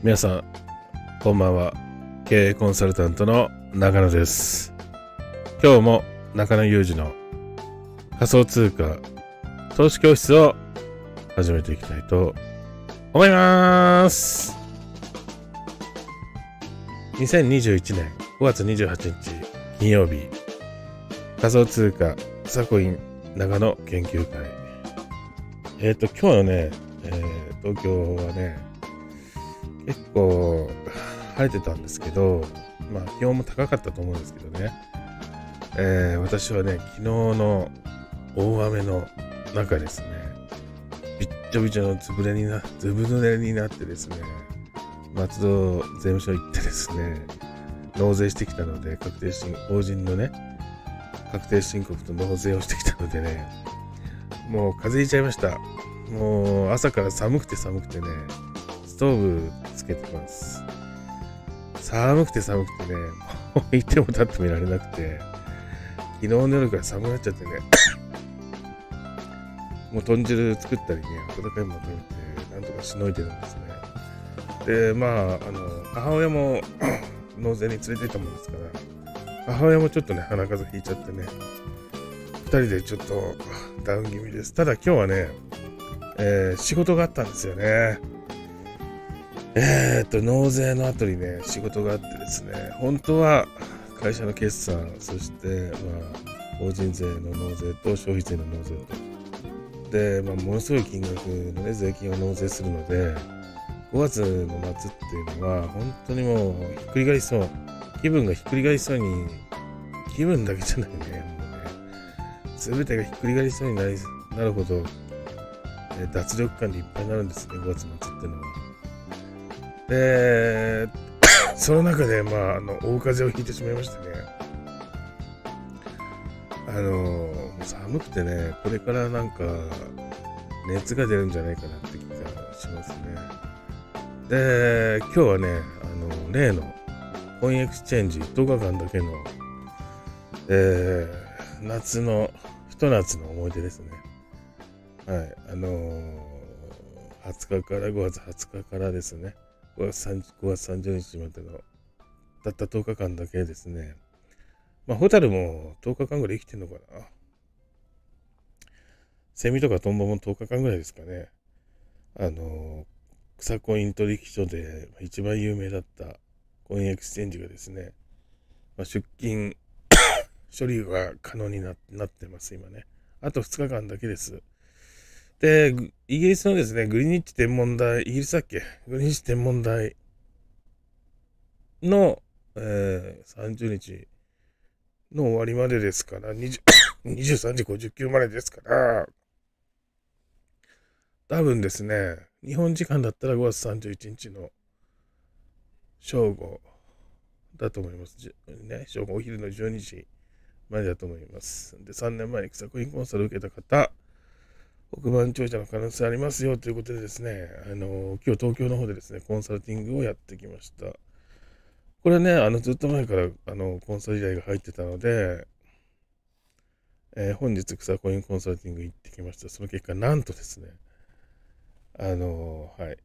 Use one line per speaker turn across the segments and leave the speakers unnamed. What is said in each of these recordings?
皆さん、こんばんは。経営コンサルタントの中野です。今日も中野裕二の仮想通貨投資教室を始めていきたいと思います。2021年5月28日金曜日、仮想通貨サコイン長野研究会。えっ、ー、と、今日のね、えー、東京はね、結構晴れてたんですけど、まあ、気温も高かったと思うんですけどね、えー、私はね、昨日の大雨の中ですね、びっちょびちょのつぶれにな、ずぶ濡れになってですね、松戸税務署行ってですね、納税してきたので、確定申、法人のね、確定申告と納税をしてきたのでね、もう風邪ひいちゃいました。もう朝から寒くて寒くてね、ストーブけてます。寒くて寒くてね、もう行っても立ってもいられなくて、昨日の夜から寒くなっちゃってね、もう豚汁作ったりね、温かいもの食べて、なんとかしのいでるんですね。で、まあ、あの、母親も 納税に連れてったもんですから、母親もちょっとね、鼻風邪引いちゃってね、2人でちょっとダウン気味です。ただ今日はね、えー、仕事があったんですよね。えー、っと、納税の後にね、仕事があってですね、本当は会社の決算、そして、まあ、法人税の納税と消費税の納税をで、まあ、ものすごい金額のね、税金を納税するので、5月の末っていうのは、本当にもう、ひっくり返りそう。気分がひっくり返りそうに、気分だけじゃないね、もうね。全てがひっくり返りそうになりなるほど、え脱力感でいっぱいになるんですね、5月末っていうのは。えー、その中で、まあ、あの大風邪をひいてしまいましてねあの寒くてねこれからなんか熱が出るんじゃないかなって気がしますねで今日はねあの例のコインエクスチェンジ10日間だけの、えー、夏のひと夏の思い出ですねはいあのー、20日から5月20日からですね5月 ,5 30日までの、たった10日間だけですね。まあ、ホタルも10日間ぐらい生きてんのかな。セミとかトンボも10日間ぐらいですかね。あの、草コイン取引所で一番有名だったコインエクスチェンジがですね、まあ、出勤 処理が可能になってます、今ね。あと2日間だけです。で、イギリスのですね、グリニッチ天文台、イギリスだっけグリニッチ天文台の、えー、30日の終わりまでですから、2 3 時59までですから、多分ですね、日本時間だったら5月31日の正午だと思います。ね、正午お昼の12時までだと思います。で、3年前に草コインコンサルを受けた方、億万長者の可能性ありますよということでですね、あの、今日東京の方でですね、コンサルティングをやってきました。これね、あの、ずっと前から、あの、コンサル依頼が入ってたので、えー、本日草コインコンサルティング行ってきました。その結果、なんとですね、あの、はい、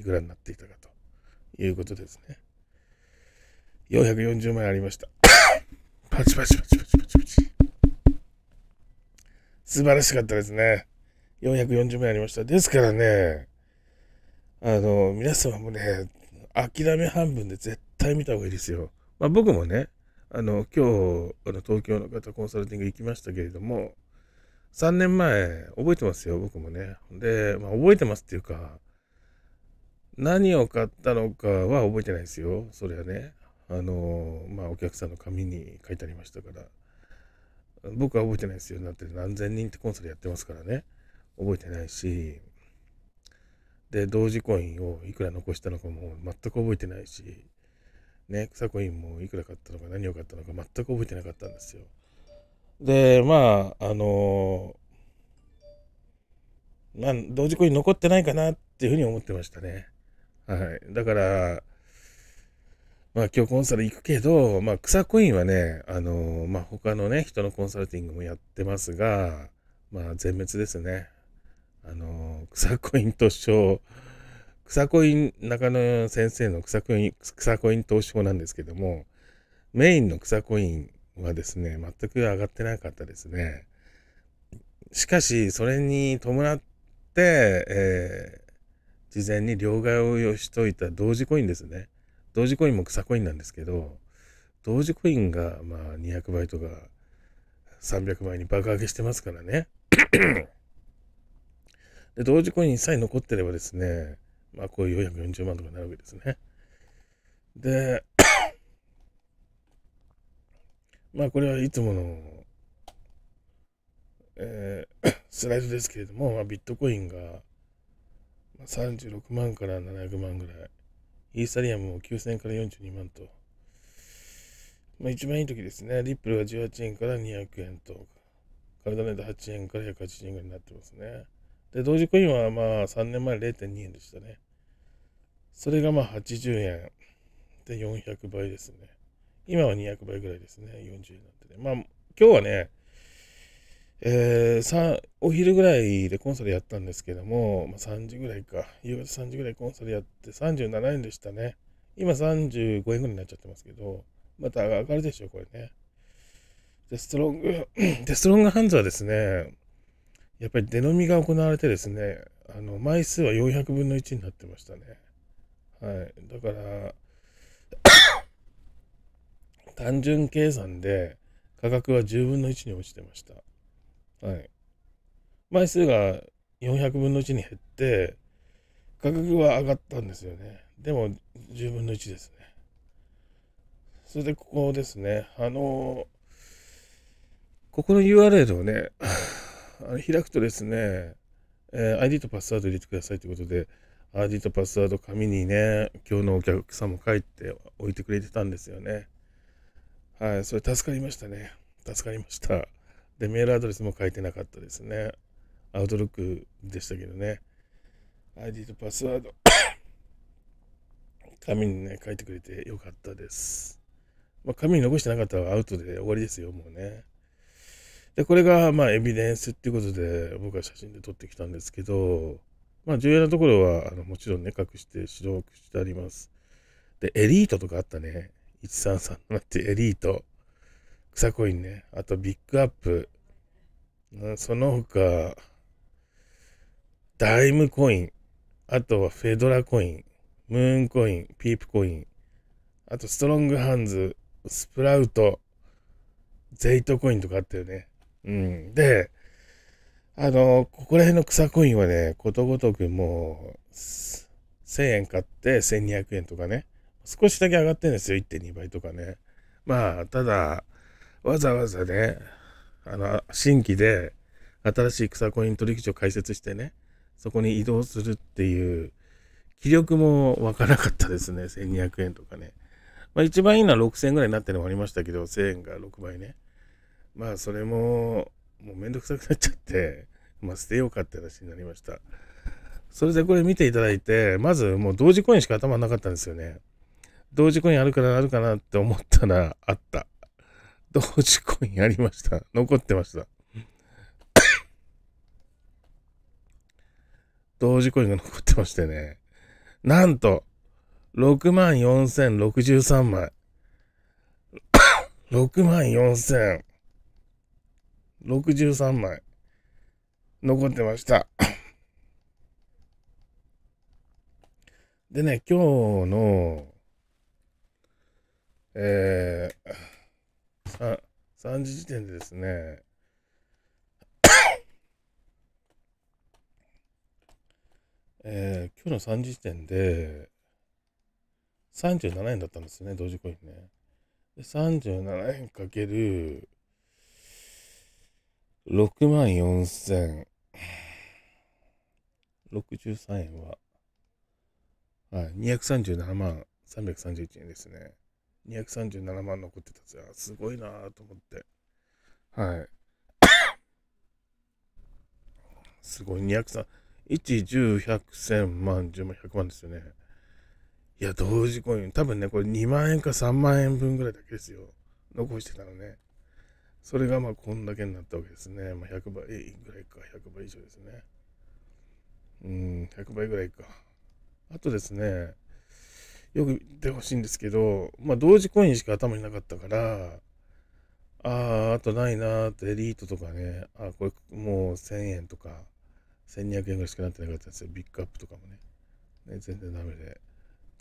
いくらになっていたかということですね。440万円ありました。パチパチパチパチパチパチ。素晴らしかったですね。440名ありました。ですからね、あの、皆様もね、諦め半分で絶対見た方がいいですよ。まあ、僕もね、あの、今日、あの東京の方コンサルティング行きましたけれども、3年前、覚えてますよ、僕もね。で、まあ、覚えてますっていうか、何を買ったのかは覚えてないですよ、それはね。あの、まあ、お客さんの紙に書いてありましたから。僕は覚えてないですよ。だって何千人ってコンサルやってますからね。覚えてないし、で、同時コインをいくら残したのかも全く覚えてないし、ね、草コインもいくら買ったのか何を買ったのか全く覚えてなかったんですよ。で、まあ、あのまあ、同時コイン残ってないかなっていうふうに思ってましたね。はい。だから、まあ今日コンサル行くけど、まあ草コインはね、あのー、まあ他のね、人のコンサルティングもやってますが、まあ全滅ですね。あのー、草コインと称、草コイン、中野先生の草コイン、草コイン投資法なんですけども、メインの草コインはですね、全く上がってなかったですね。しかし、それに伴って、えー、事前に両替をしといた同時コインですね。同時コインも草コインなんですけど、同時コインがまあ200倍とか300倍に爆上げしてますからね。で、同時コインさえ残ってればですね、まあこういう440万とかになるわけですね。で、まあこれはいつもの、えー、スライドですけれども、まあ、ビットコインが36万から700万ぐらい。イーサリアムも9000円から42万と。まあ、一番いい時ですね。リップルが18円から200円と、体ネード8円から180円ぐらいになってますね。で、同時コインはまあ3年前0.2円でしたね。それがまあ80円で400倍ですね。今は200倍ぐらいですね。40円になってね。まあ今日はね、えー、さお昼ぐらいでコンサルやったんですけども、まあ、3時ぐらいか、夕方3時ぐらいコンサルやって37円でしたね。今35円ぐらいになっちゃってますけど、また上がるでしょ、う、これね。で、ストロング、で、ストロングハンズはですね、やっぱり出飲みが行われてですね、あの、枚数は400分の1になってましたね。はい。だから、単純計算で価格は10分の1に落ちてました。はい。枚数が400分の1に減って、価格は上がったんですよね。でも、10分の1ですね。それで、ここですね。あのここの URL をね、開くとですね、えー、ID とパスワード入れてくださいということで、ID とパスワード紙にね、今日のお客さんも書いて置いてくれてたんですよね。はい、それ助かりましたね。助かりました。で、メールアドレスも書いてなかったですね。アウトロックでしたけどね。ID とパスワード 紙にね、書いてくれてよかったです。まあ、紙に残してなかったらアウトで終わりですよ、もうね。で、これが、まあ、エビデンスっていうことで、僕は写真で撮ってきたんですけど、まあ、重要なところは、あのもちろんね、隠して白くしてあります。で、エリートとかあったね。133のなって、エリート。草コインね。あと、ビッグアップ。その他、ダイムコイン。あとは、フェドラコイン。ムーンコイン。ピープコイン。あと、ストロングハンズ。スプラウト。ゼイトコインとかあったよね。うん。で、あの、ここら辺の草コインはね、ことごとくもう、1000円買って1200円とかね。少しだけ上がってるんですよ。1.2倍とかね。まあ、ただ、わざわざね、あの、新規で新しい草コイン取引所開設してね、そこに移動するっていう、気力もわからなかったですね。1200円とかね。まあ一番いいのは6000円ぐらいになってるのもありましたけど、1000円が6倍ね。まあそれも、もうめんどくさくなっちゃって、まあ捨てようかって話になりました。それでこれ見ていただいて、まずもう同時コインしか頭なかったんですよね。同時コインあるからあるかなって思ったらあった。ドージコインありました。残ってました。同 時コインが残ってましてね。なんと、64,063枚。64,063 枚。残ってました。でね、今日の、えー、3, 時時点でですねえー、今日の3時時点で37円だったんですね同時コインねで37円かける6万4 0 63円は、はい、237万331円ですね。237万残ってたやつ、すごいなと思ってはい すごい2 3 1 1 0 1 0 0 100万10万100万ですよねいや同時購入多分ねこれ2万円か3万円分ぐらいだけですよ残してたのねそれがまあこんだけになったわけですね、まあ、100倍ぐらいか100倍以上ですねうん100倍ぐらいかあとですねよく見てほしいんですけど、まあ、同時コインしか頭になかったから、ああ、あとないなーって、エリートとかね、あこれもう1000円とか、1200円ぐらいしかなってなかったんですよ。ビッグアップとかもね。ね全然ダメで。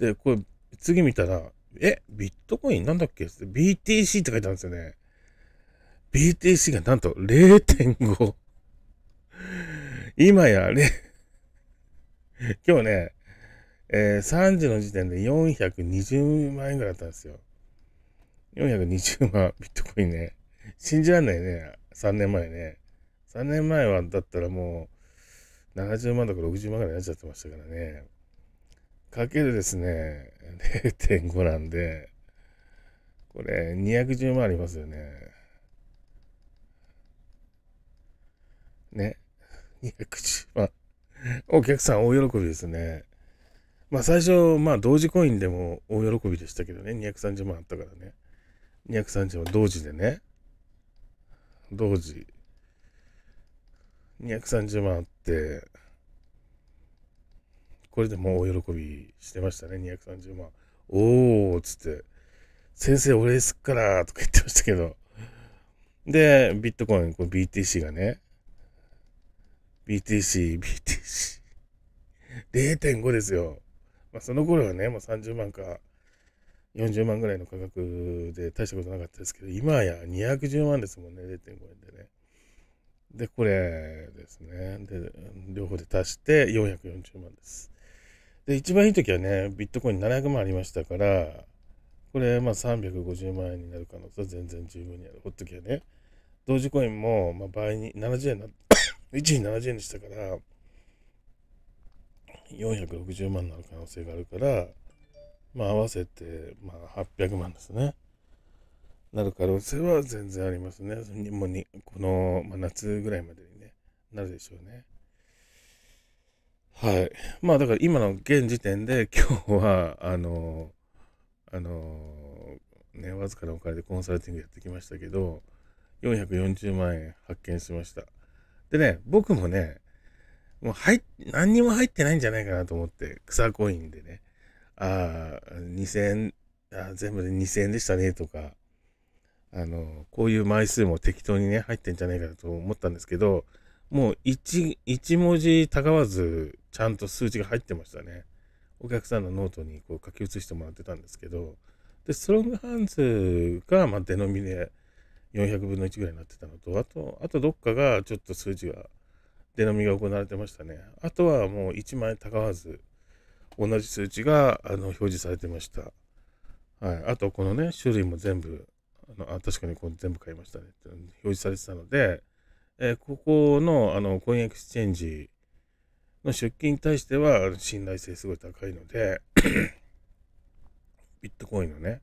で、これ、次見たら、え、ビットコインなんだっけって ?BTC って書いてあるんですよね。BTC がなんと0.5。今や、ね、今日ね、えー、3時の時点で420万円ぐらいだったんですよ。420万、ビットコインね。信じらんないね。3年前ね。3年前は、だったらもう、70万とか60万ぐらいになっちゃってましたからね。かけるですね、0.5なんで、これ、210万ありますよね。ね。210万。お客さん大喜びですね。まあ最初、まあ同時コインでも大喜びでしたけどね、230万あったからね。230万同時でね。同時。230万あって、これでもう大喜びしてましたね、230万。おーっつって、先生お礼すっからとか言ってましたけど。で、ビットコイン、この BTC がね、BTC、BTC、0.5ですよ。まあ、その頃はね、もう30万か40万ぐらいの価格で大したことなかったですけど、今や210万ですもんね、0.5円でね。で、これですね。で、両方で足して440万です。で、一番いい時はね、ビットコイン700万ありましたから、これ、まあ350万円になる可能性は全然十分にある。ほっときゃね。同時コインも、まあ、倍に70円な、1 に70円でしたから、460万になる可能性があるから、まあ、合わせて、まあ、800万ですね。なる可能性は全然ありますね。もうにこの、まあ、夏ぐらいまでにね、なるでしょうね。はい。まあ、だから今の現時点で、今日は、あの、あの、ね、わずかなお金でコンサルティングやってきましたけど、440万円発見しました。でね、僕もね、もう入何にも入ってないんじゃないかなと思って、草コインでね。ああ、2000円、あ全部で2000円でしたね、とか。あの、こういう枚数も適当にね、入ってんじゃないかなと思ったんですけど、もう1、1文字たがわず、ちゃんと数字が入ってましたね。お客さんのノートにこう書き写してもらってたんですけど、で、ストロングハンズが、まあ、デノミで400分の1ぐらいになってたのと、あと、あとどっかがちょっと数字が出飲みが行われてましたね。あとはもう1万円高わず、同じ数値があの表示されてました。はい、あと、このね、種類も全部、あのあ確かにこれ全部買いましたねって表示されてたので、えー、ここのあのコインエクスチェンジの出金に対しては信頼性すごい高いので ビットコインのね、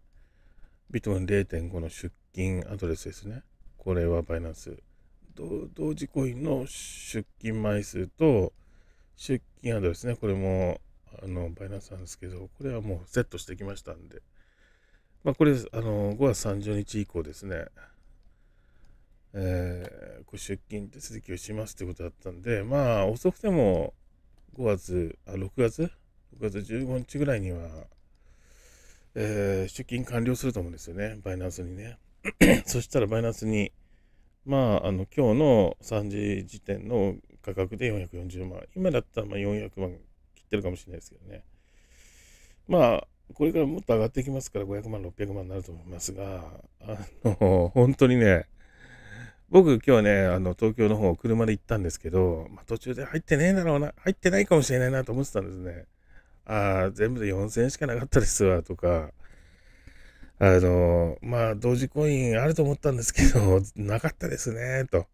ビットコイン0.5の出金アドレスですね。これはバイナンス同時コインの出金枚数と出金アドレスね、これもあのバイナンスなんですけど、これはもうセットしてきましたんで、まあ、これあの5月30日以降ですね、えー、出金手続きをしますということだったんで、まあ遅くても5月、あ6月 ?6 月15日ぐらいには、えー、出金完了すると思うんですよね、バイナンスにね。そしたらバイナンスにまあ、あの今日の3時時点の価格で440万、今だったらまあ400万切ってるかもしれないですけどね。まあ、これからもっと上がっていきますから500万、600万になると思いますが、あの、本当にね、僕今日ね、あの、東京の方車で行ったんですけど、まあ、途中で入ってねえだろうな、入ってないかもしれないなと思ってたんですね。ああ、全部で4000円しかなかったですわ、とか、あの、まあ、同時コインあると思ったんですけど、なかったですね、と。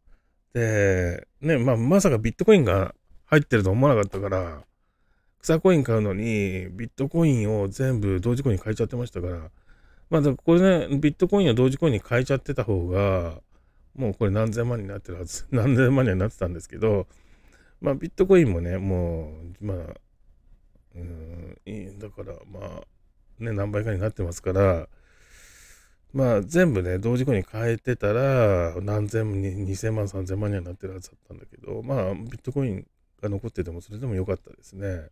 で、ね、まあ、まさかビットコインが入ってると思わなかったから、草コイン買うのに、ビットコインを全部同時コインに変えちゃってましたから、まあ、だこれね、ビットコインを同時コインに変えちゃってた方が、もうこれ何千万になってるはず、何千万にはなってたんですけど、まあ、ビットコインもね、もう、まあ、うん、だから、まあ、ね、何倍かになってますから、まあ全部ね、同時刻に変えてたら、何千、2000万、3000万にはなってるはずだったんだけど、まあビットコインが残っててもそれでも良かったですね。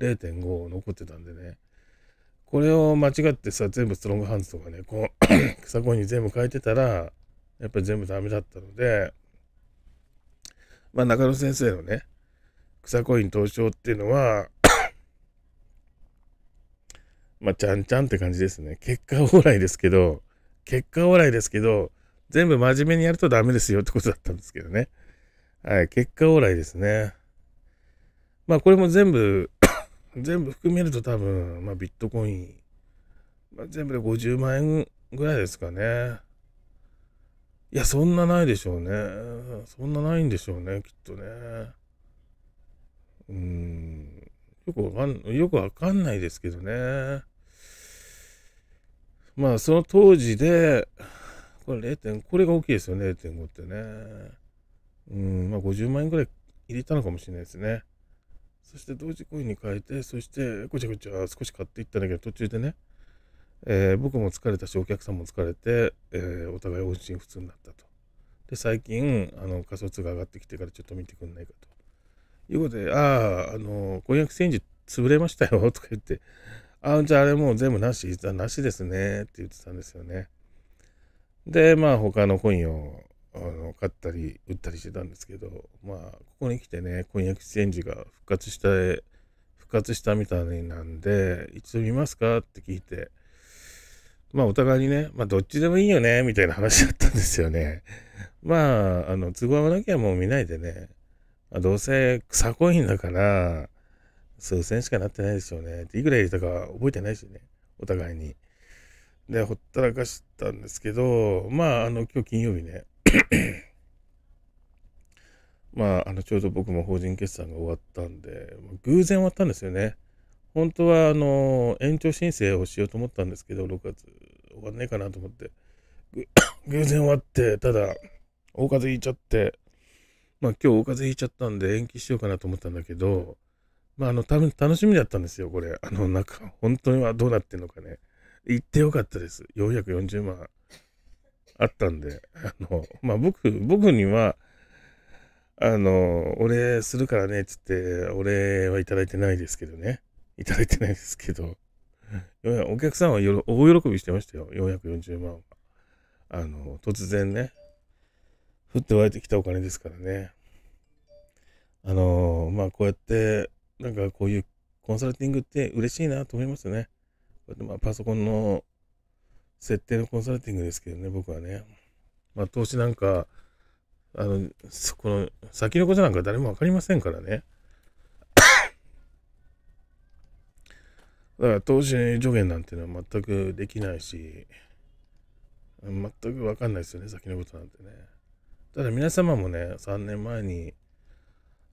0.5残ってたんでね。これを間違ってさ、全部ストロングハンズとかね、こう、草コインに全部変えてたら、やっぱり全部ダメだったので、まあ中野先生のね、草コイン投資っていうのは まあちゃんちゃんって感じですね。結果ライですけど、結果オーライですけど、全部真面目にやるとダメですよってことだったんですけどね。はい、結果オーライですね。まあこれも全部 全部含めると多分、まあビットコイン、まあ、全部で50万円ぐらいですかね。いや、そんなないでしょうね。そんなないんでしょうね、きっとね。うん。よくわかん、よくわかんないですけどね。まあ、その当時で、これ0これが大きいですよね、0.5ってね。うん、まあ、50万円ぐらい入れたのかもしれないですね。そして同時コインに変えて、そしてごちゃごちゃ少し買っていったんだけど、途中でね、えー、僕も疲れたし、お客さんも疲れて、えー、お互い音信不通になったと。で、最近、あの仮想通貨上がってきてからちょっと見てくんないかと。いうことで、ああ、あの、婚約戦時潰れましたよとか言って、あ、じゃああれもう全部なし、なしですねって言ってたんですよね。で、まあ他のコインをあの買ったり売ったりしてたんですけど、まあここに来てね、コインエクスチェンジが復活した、復活したみたいなんで、一度見ますかって聞いて、まあお互いにね、まあどっちでもいいよね、みたいな話だったんですよね。まあ、あの、都合合わなきゃもう見ないでね、どうせ草コインだから、数千しかなってないですよね。っていくら入れたか覚えてないですよね。お互いに。で、ほったらかしたんですけど、まあ、あの、今日金曜日ね。まあ、あの、ちょうど僕も法人決算が終わったんで、偶然終わったんですよね。本当は、あの、延長申請をしようと思ったんですけど、6月終わんないかなと思って。偶然終わって、ただ、大風邪引いちゃって、まあ今日大風邪引いちゃったんで延期しようかなと思ったんだけど、まあ、あの、た楽しみだったんですよ、これ。あの、なんか、本当にはどうなってんのかね。行ってよかったです。440万あったんで。あの、まあ、僕、僕には、あの、お礼するからね、つって、お礼はいただいてないですけどね。いただいてないですけど。お客さんはよ大喜びしてましたよ、440万は。あの、突然ね、降って湧いてきたお金ですからね。あのー、まあこうやってなんかこういうコンサルティングって嬉しいなと思いますよね。まあパソコンの設定のコンサルティングですけどね、僕はね。まあ投資なんか、あの、この先のことなんか誰もわかりませんからね。だから投資助言なんていうのは全くできないし、全くわかんないですよね、先のことなんてね。ただ皆様もね、3年前に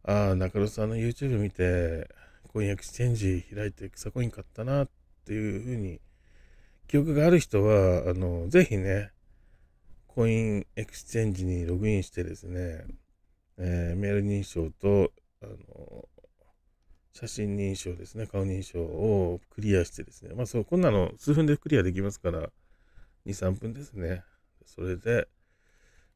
ああ、中野さんの YouTube 見て、コインエクスチェンジ開いて草コイン買ったなっていうふうに、記憶がある人は、あの、ぜひね、コインエクスチェンジにログインしてですね、えー、メール認証と、あの、写真認証ですね、顔認証をクリアしてですね、まあそう、こんなの数分でクリアできますから、2、3分ですね。それで、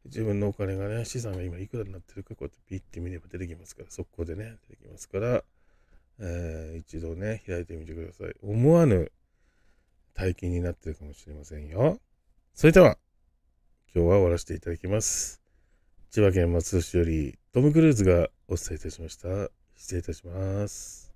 自分のお金がね、資産が今いくらになってるか、こうやってピッて見れば出てきますから、速攻でね、出てきますから、えー、一度ね、開いてみてください。思わぬ大金になってるかもしれませんよ。それでは、今日は終わらせていただきます。千葉県松戸市よりトム・クルーズがお伝えいたしました。失礼いたします。